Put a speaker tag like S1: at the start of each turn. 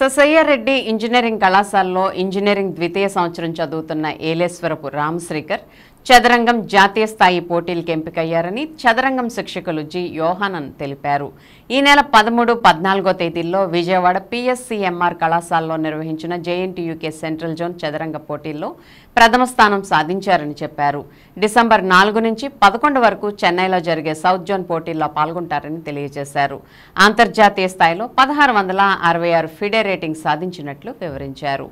S1: ససయ్యారెడ్డి engineering కళాశాలలో engineering ద్వితీయ సంవత్సరం చదువుతున్న ఏలేశ్వరపు రామశ్రీకర్ చదరంగం జాతీయ స్థాయి పోటీలకు ఎంపికయ్యారని చదరంగం శిక్షకులు జి యోహానన్ తెలిపారు ఈ నెల పదమూడు పద్నాలుగో తేదీల్లో విజయవాడ పిఎస్సిఎంఆర్ కళాశాలలో నిర్వహించిన జేఎన్టీయూకే సెంట్రల్ జోన్ చదరంగ పోటీల్లో ప్రథమ స్థానం సాధించారని చెప్పారు డిసెంబర్ నాలుగు నుంచి పదకొండు వరకు చెన్నైలో జరిగే సౌత్ జోన్ పోటీల్లో పాల్గొంటారని తెలియజేశారు అంతర్జాతీయ స్థాయిలో పదహారు ఫిడే రేటింగ్ సాధించినట్లు వివరించారు